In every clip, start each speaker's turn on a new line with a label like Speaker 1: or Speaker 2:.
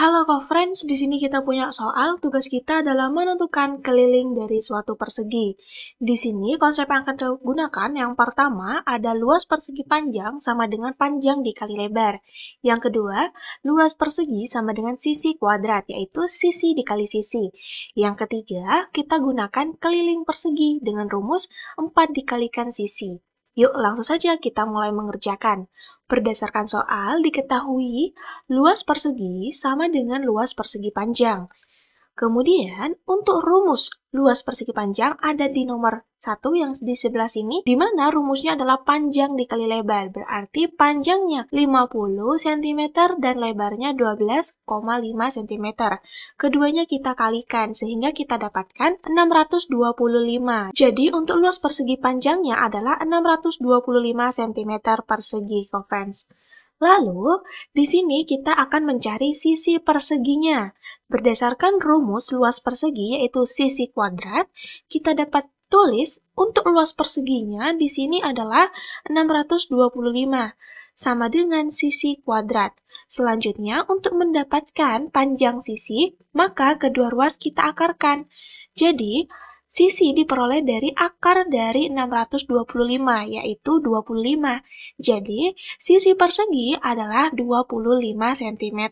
Speaker 1: Halo co-friends, di sini kita punya soal tugas kita adalah menentukan keliling dari suatu persegi. Di sini konsep yang akan kita gunakan yang pertama ada luas persegi panjang sama dengan panjang dikali lebar. Yang kedua, luas persegi sama dengan sisi kuadrat yaitu sisi dikali sisi. Yang ketiga, kita gunakan keliling persegi dengan rumus 4 dikalikan sisi. Yuk langsung saja kita mulai mengerjakan. Berdasarkan soal, diketahui luas persegi sama dengan luas persegi panjang. Kemudian, untuk rumus luas persegi panjang ada di nomor 1 yang di sebelah sini, di mana rumusnya adalah panjang dikali lebar, berarti panjangnya 50 cm dan lebarnya 12,5 cm. Keduanya kita kalikan sehingga kita dapatkan 625. Jadi untuk luas persegi panjangnya adalah 625 cm persegi, co-friends. Lalu, di sini kita akan mencari sisi perseginya. Berdasarkan rumus luas persegi yaitu sisi kuadrat, kita dapat tulis untuk luas perseginya di sini adalah 625 sama dengan sisi kuadrat. Selanjutnya, untuk mendapatkan panjang sisi, maka kedua ruas kita akarkan. Jadi, Sisi diperoleh dari akar dari 625, yaitu 25. Jadi, sisi persegi adalah 25 cm.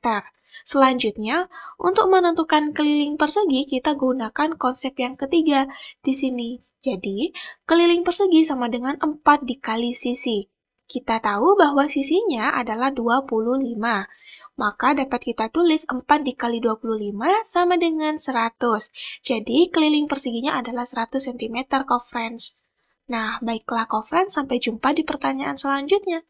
Speaker 1: Selanjutnya, untuk menentukan keliling persegi, kita gunakan konsep yang ketiga di sini. Jadi, keliling persegi sama dengan 4 dikali sisi. Kita tahu bahwa sisinya adalah 25. Maka dapat kita tulis 4 dikali 25 sama dengan 100. Jadi keliling persiginya adalah 100 cm, friends. Nah, baiklah friends, sampai jumpa di pertanyaan selanjutnya.